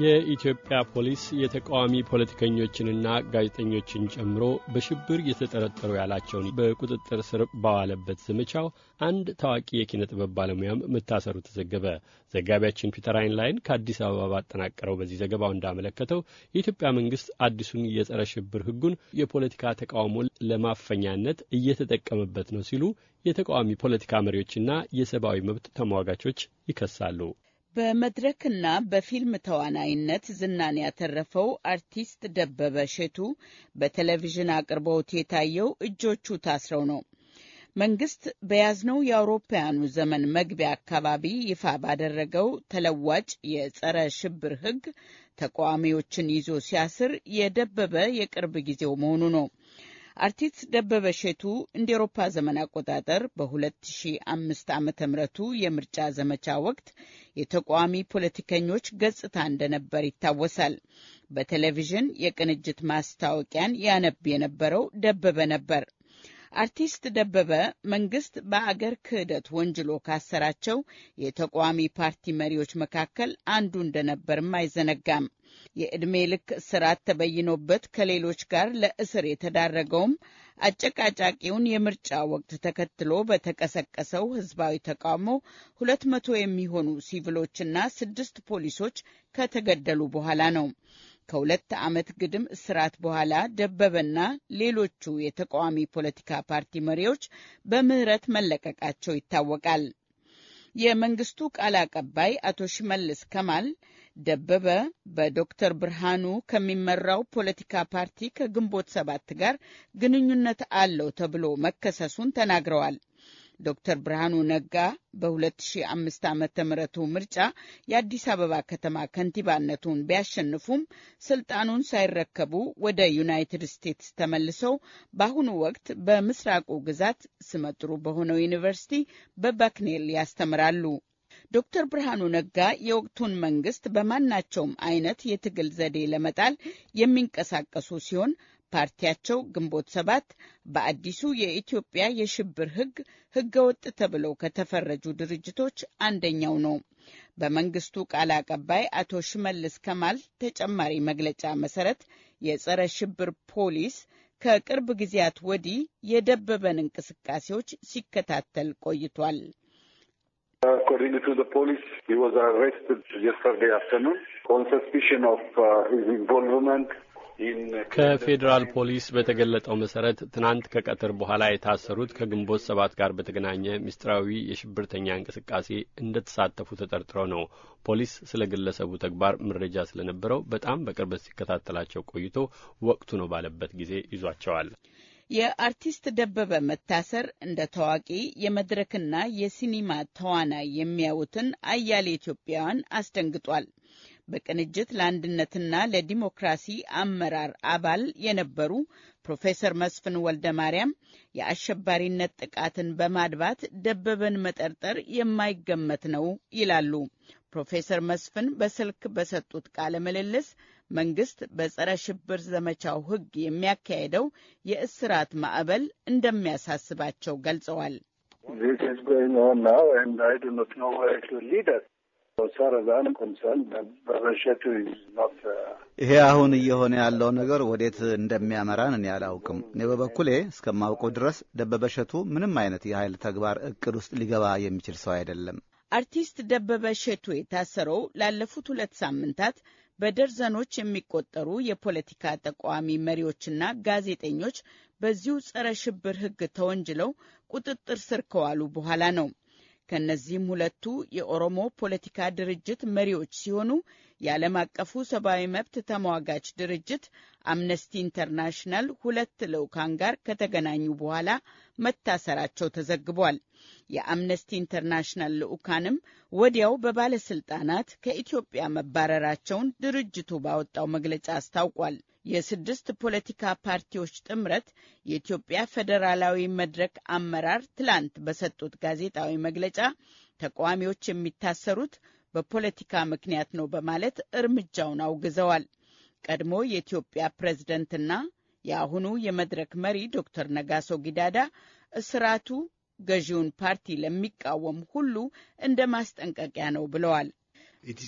የኢትዮጵያ ፖሊስ የተቃዋሚ ፖለቲከኞችንና ጋዜጠኞችን ጨምሮ በሽብር የተጠረጠሩ ያላቸውን በቁጥጥር ስር ባዋለበት ዘመቻው አንድ ታዋቂ የኪነ ጥበብ ባለሙያም መታሰሩ ተዘገበ። ዘጋቢያችን ፒተር አይንላይን ከአዲስ አበባ ባጠናቀረው በዚህ ዘገባው እንዳመለከተው የኢትዮጵያ መንግስት አዲሱን የጸረ ሽብር ህጉን የፖለቲካ ተቃውሞን ለማፈኛነት እየተጠቀመበት ነው ሲሉ የተቃዋሚ ፖለቲካ መሪዎችና የሰብአዊ መብት ተሟጋቾች ይከሳሉ። በመድረክና በፊልም ተዋናይነት ዝናን ያተረፈው አርቲስት ደበበ ሼቱ በቴሌቪዥን አቅርቦት የታየው እጆቹ ታስረው ነው። መንግስት በያዝነው የአውሮፓውያኑ ዘመን መግቢያ አካባቢ ይፋ ባደረገው ተለዋጭ የጸረ ሽብር ሕግ ተቃዋሚዎችን ይዞ ሲያስር የደበበ የቅርብ ጊዜው መሆኑ ነው። አርቲስት ደበበ ሼቱ እንደ ኤሮፓ ዘመን አቆጣጠር በ2005 ዓ ምህረቱ የምርጫ ዘመቻ ወቅት የተቃዋሚ ፖለቲከኞች ገጽታ እንደነበር ይታወሳል። በቴሌቪዥን የቅንጅት ማስታወቂያን ያነብ የነበረው ደበበ ነበር። አርቲስት ደበበ መንግስት በአገር ክህደት ወንጅሎ ካሰራቸው የተቃዋሚ ፓርቲ መሪዎች መካከል አንዱ እንደነበርም አይዘነጋም። የዕድሜ ልክ እስራት ተበይኖበት ከሌሎች ጋር ለእስር የተዳረገውም አጨቃጫቂውን የምርጫ ወቅት ተከትሎ በተቀሰቀሰው ህዝባዊ ተቃውሞ ሁለት መቶ የሚሆኑ ሲቪሎችና ስድስት ፖሊሶች ከተገደሉ በኋላ ነው። ከሁለት ዓመት ግድም እስራት በኋላ ደበበና ሌሎቹ የተቃዋሚ ፖለቲካ ፓርቲ መሪዎች በምህረት መለቀቃቸው ይታወቃል። የመንግስቱ ቃል አቀባይ አቶ ሽመልስ ከማል ደበበ በዶክተር ብርሃኑ ከሚመራው ፖለቲካ ፓርቲ ከግንቦት ሰባት ጋር ግንኙነት አለው ተብሎ መከሰሱን ተናግረዋል። ዶክተር ብርሃኑ ነጋ በ2005 ዓ ምቱ ምርጫ የአዲስ አበባ ከተማ ከንቲባነቱን ቢያሸንፉም ስልጣኑን ሳይረከቡ ወደ ዩናይትድ ስቴትስ ተመልሰው በአሁኑ ወቅት በምስራቁ ግዛት ስመጥሩ በሆነው ዩኒቨርሲቲ በባክኔል ያስተምራሉ። ዶክተር ብርሃኑ ነጋ የወቅቱን መንግስት በማናቸውም አይነት የትግል ዘዴ ለመጣል የሚንቀሳቀሱ ሲሆን ፓርቲያቸው ግንቦት ሰባት በአዲሱ የኢትዮጵያ የሽብር ህግ ህገወጥ ተብለው ከተፈረጁ ድርጅቶች አንደኛው ነው። በመንግስቱ ቃል አቀባይ አቶ ሽመልስ ከማል ተጨማሪ መግለጫ መሰረት የጸረ ሽብር ፖሊስ ከቅርብ ጊዜያት ወዲህ የደበበን እንቅስቃሴዎች ሲከታተል ቆይቷል። According to the police, he was arrested yesterday afternoon on suspicion of uh, his involvement uh, ከፌዴራል ፖሊስ በተገለጠው መሰረት ትናንት ከቀትር በኋላ የታሰሩት ከግንቦት ሰባት ጋር በተገናኘ ምስጢራዊ የሽብርተኛ እንቅስቃሴ እንደ ተሳተፉ ተጠርጥረው ነው። ፖሊስ ስለ ግለሰቡ ተግባር መረጃ ስለነበረው በጣም በቅርበት ሲከታተላቸው ቆይቶ ወቅቱ ነው ባለበት ጊዜ ይዟቸዋል። የአርቲስት ደበበ መታሰር እንደ ታዋቂ የመድረክና የሲኒማ ተዋናይ የሚያዩትን አያሌ ኢትዮጵያውያን አስደንግጧል። በቅንጅት ለአንድነትና ለዲሞክራሲ አመራር አባል የነበሩ ፕሮፌሰር መስፍን ወልደ ማርያም የአሸባሪነት ጥቃትን በማድባት ደበበን መጠርጠር የማይገመት ነው ይላሉ። ፕሮፌሰር መስፍን በስልክ በሰጡት ቃለ ምልልስ መንግስት በጸረ ሽብር ዘመቻው ሕግ የሚያካሄደው የእስራት ማዕበል እንደሚያሳስባቸው ገልጸዋል። Uh, ይሄ አሁን እየሆነ ያለው ነገር ወዴት እንደሚያመራን እኔ አላውቅም። እኔ በበኩሌ እስከማውቀው ድረስ ደበበሸቱ ምንም አይነት የኃይል ተግባር እቅድ ውስጥ ሊገባ የሚችል ሰው አይደለም። አርቲስት ደበበ ሸቱ የታሰረው ላለፉት ሁለት ሳምንታት በደርዘኖች የሚቆጠሩ የፖለቲካ ተቃዋሚ መሪዎችና ጋዜጠኞች በዚሁ ጸረ ሽብር ሕግ ተወንጅለው ቁጥጥር ስር ከዋሉ በኋላ ነው። ከእነዚህም ሁለቱ የኦሮሞ ፖለቲካ ድርጅት መሪዎች ሲሆኑ የዓለም አቀፉ ሰብአዊ መብት ተሟጋች ድርጅት አምነስቲ ኢንተርናሽናል ሁለት ልዑካን ጋር ከተገናኙ በኋላ መታሰራቸው ተዘግቧል። የአምነስቲ ኢንተርናሽናል ልዑካንም ወዲያው በባለስልጣናት ከኢትዮጵያ መባረራቸውን ድርጅቱ ባወጣው መግለጫ አስታውቋል። የስድስት ፖለቲካ ፓርቲዎች ጥምረት የኢትዮጵያ ፌዴራላዊ መድረክ አመራር ትላንት በሰጡት ጋዜጣዊ መግለጫ ተቃዋሚዎች የሚታሰሩት በፖለቲካ ምክንያት ነው በማለት እርምጃውን አውግዘዋል። ቀድሞ የኢትዮጵያ ፕሬዝደንትና የአሁኑ የመድረክ መሪ ዶክተር ነጋሶ ጊዳዳ እስራቱ ገዢውን ፓርቲ ለሚቃወም ሁሉ እንደ ማስጠንቀቂያ ነው ብለዋል። It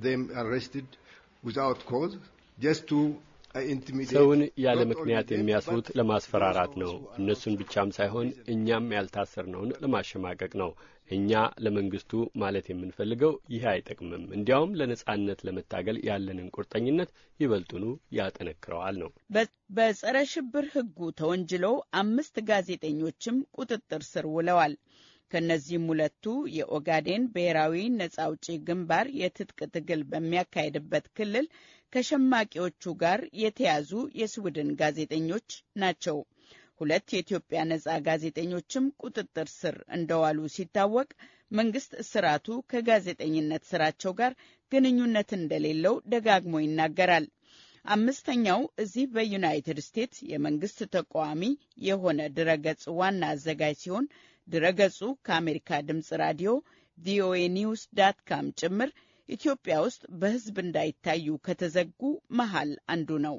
them arrested without cause just to uh, ሰውን ያለ ምክንያት የሚያስሩት ለማስፈራራት ነው። እነሱን ብቻም ሳይሆን እኛም ያልታሰርነውን ለማሸማቀቅ ነው። እኛ ለመንግስቱ ማለት የምንፈልገው ይህ አይጠቅምም፣ እንዲያውም ለነጻነት ለመታገል ያለንን ቁርጠኝነት ይበልጡኑ ያጠነክረዋል ነው። በጸረ ሽብር ህጉ ተወንጅለው አምስት ጋዜጠኞችም ቁጥጥር ስር ውለዋል። ከእነዚህም ሁለቱ የኦጋዴን ብሔራዊ ነጻ አውጪ ግንባር የትጥቅ ትግል በሚያካሄድበት ክልል ከሸማቂዎቹ ጋር የተያዙ የስዊድን ጋዜጠኞች ናቸው። ሁለት የኢትዮጵያ ነጻ ጋዜጠኞችም ቁጥጥር ስር እንደዋሉ ሲታወቅ መንግስት እስራቱ ከጋዜጠኝነት ስራቸው ጋር ግንኙነት እንደሌለው ደጋግሞ ይናገራል። አምስተኛው እዚህ በዩናይትድ ስቴትስ የመንግስት ተቃዋሚ የሆነ ድረገጽ ዋና አዘጋጅ ሲሆን ድረገጹ ከአሜሪካ ድምፅ ራዲዮ ቪኦኤ ኒውስ ዳት ካም ጭምር ኢትዮጵያ ውስጥ በሕዝብ እንዳይታዩ ከተዘጉ መሃል አንዱ ነው።